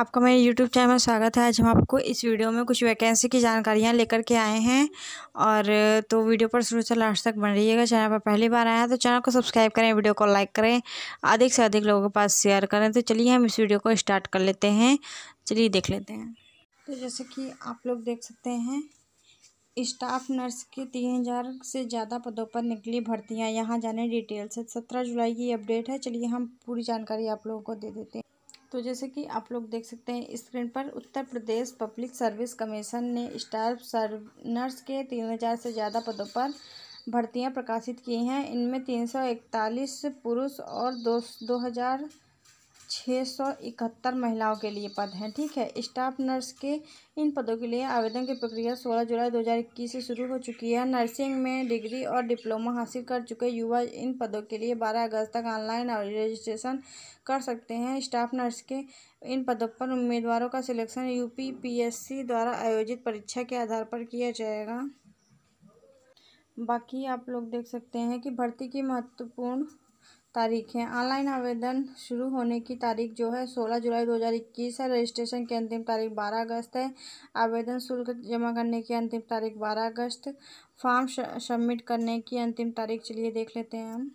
आपका मेरे YouTube channel में स्वागत है आज हम आपको इस वीडियो में कुछ वैकेंसी की जानकारियां लेकर के आए हैं और तो वीडियो पर शुरू से लास्ट तक बन रहिएगा चैनल पर पहली बार आया है तो चैनल को सब्सक्राइब करें वीडियो को लाइक करें अधिक से अधिक लोगों के पास शेयर करें तो चलिए हम इस वीडियो को स्टार्ट कर लेते हैं चलिए देख लेते हैं तो जैसे कि आप लोग देख सकते हैं स्टाफ नर्स के तीन हज़ार से ज़्यादा पदों पर निकली भर्तियां यहाँ जाने डिटेल्स है सत्रह जुलाई की अपडेट है चलिए हम पूरी जानकारी आप लोगों को दे देते हैं तो जैसे कि आप लोग देख सकते हैं स्क्रीन पर Uttar Pradesh public service commission ने स्टाफ सर्व नर्स के तीन हज़ार से ज़्यादा पदों पर भर्तियां प्रकाशित की हैं इनमें तीन सौ इकतालीस पुरुष और दो दो हज़ार छः सौ इकहत्तर महिलाओं के लिए पद हैं ठीक है स्टाफ नर्स के इन पदों के लिए आवेदन की प्रक्रिया 16 जुलाई 2021 से शुरू हो चुकी है नर्सिंग में डिग्री और डिप्लोमा हासिल कर चुके युवा इन पदों के लिए 12 अगस्त तक ऑनलाइन रजिस्ट्रेशन कर सकते हैं स्टाफ नर्स के इन पदों पर उम्मीदवारों का सिलेक्शन यू पीएससी द्वारा आयोजित परीक्षा के आधार पर किया जाएगा बाकी आप लोग देख सकते हैं कि भर्ती की महत्वपूर्ण तारीख है ऑनलाइन आवेदन शुरू होने की तारीख जो है 16 जुलाई 2021 है रजिस्ट्रेशन की अंतिम तारीख 12 अगस्त है आवेदन शुल्क जमा करने की अंतिम तारीख 12 अगस्त फॉर्म सबमिट करने की अंतिम तारीख चलिए देख लेते हैं हम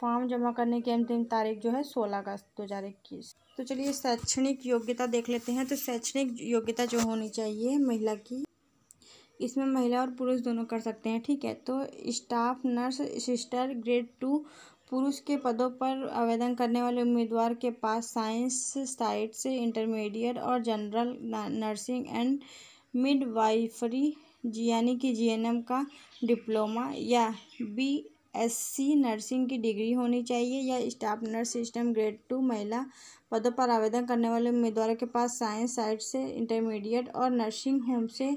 फॉर्म जमा करने की अंतिम तारीख जो है 16 अगस्त 2021 तो चलिए शैक्षणिक योग्यता देख लेते हैं तो शैक्षणिक योग्यता जो होनी चाहिए महिला की इसमें महिला और पुरुष दोनों कर सकते हैं ठीक है तो staff nurse sister grade two पुरुष के पदों पर आवेदन करने वाले उम्मीदवार के पास साइंस साइट से इंटरमीडिएट और जनरल नर्सिंग एंड मिडवाइफरी यानी कि जीएनएम का डिप्लोमा या बी एससी नर्सिंग की डिग्री होनी चाहिए या staff nurse system grade two महिला पदों पर आवेदन करने वाले उम्मीदवारों के पास साइंस साइड से इंटरमीडिएट और नर्सिंग होम से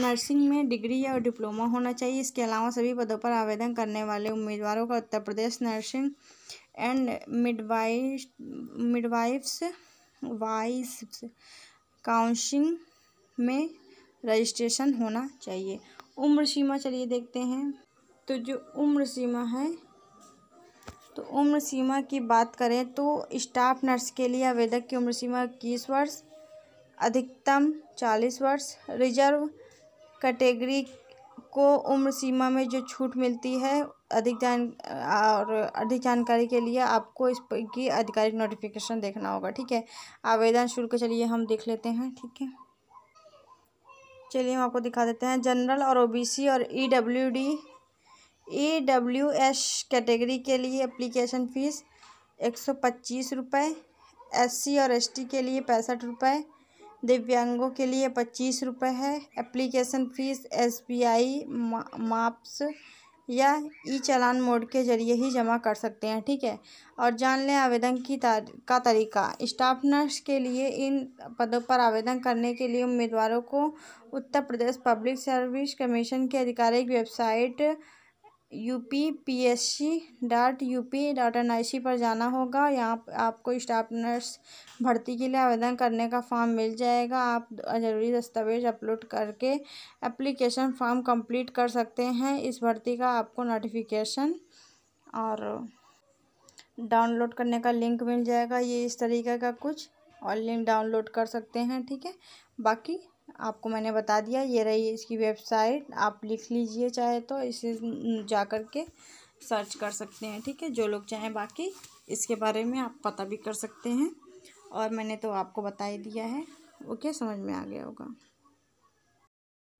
नर्सिंग में डिग्री या डिप्लोमा होना चाहिए इसके अलावा सभी पदों पर आवेदन करने वाले उम्मीदवारों का Uttar Pradesh nursing and midwife midwives wives council में रजिस्ट्रेशन होना चाहिए उम्र सीमा चलिए देखते हैं तो जो उम्र सीमा है तो उम्र सीमा की बात करें तो स्टाफ नर्स के लिए आवेदक की उम्र सीमा इक्कीस वर्ष अधिकतम चालीस वर्ष रिजर्व कैटेगरी को उम्र सीमा में जो छूट मिलती है अधिक जान और अधिक जानकारी के लिए आपको इस की आधिकारिक नोटिफिकेशन देखना होगा ठीक है आवेदन शुल्क चलिए हम देख लेते हैं ठीक है चलिए हम आपको दिखा देते हैं जनरल और ओबीसी और EWD E W S category के लिए एप्लीकेशन फ़ीस एक सौ पच्चीस रुपये एस सी और एस टी के लिए पैंसठ रुपये दिव्यांगों के लिए पच्चीस रुपये है application fee S B I MOPS या ई चलान मोड के जरिए ही जमा कर सकते हैं ठीक है और जान लें आवेदन की तार, का तरीका स्टाफ नर्स के लिए इन पदों पर आवेदन करने के लिए उम्मीदवारों को Uttar Pradesh public service commission की आधिकारिक website U P P S C dot U P dot N I C पर जाना होगा यहाँ आपको स्टाफ नर्स भर्ती के लिए आवेदन करने का फॉर्म मिल जाएगा आप ज़रूरी दस्तावेज अपलोड करके एप्लीकेशन फॉर्म कंप्लीट कर सकते हैं इस भर्ती का आपको नोटिफिकेशन और डाउनलोड करने का लिंक मिल जाएगा ये इस तरीके का कुछ और लिंक डाउनलोड कर सकते हैं ठीक है बाकी आपको मैंने बता दिया ये रही इसकी वेबसाइट आप लिख लीजिए चाहे तो इसे जा कर के सर्च कर सकते हैं ठीक है जो लोग चाहें बाकी इसके बारे में आप पता भी कर सकते हैं और मैंने तो आपको बता ही दिया है ओके समझ में आ गया होगा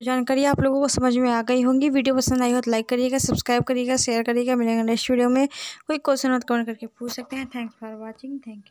जानकारी आप लोगों को समझ में आ गई होंगी वीडियो पसंद आई हो तो लाइक करिएगा सब्सक्राइब करिएगा शेयर करिएगा मिलेंगे नेक्स्ट वीडियो में कोई क्वेश्चन और तो कमेंट करके पूछ सकते हैं thanks for watching thank you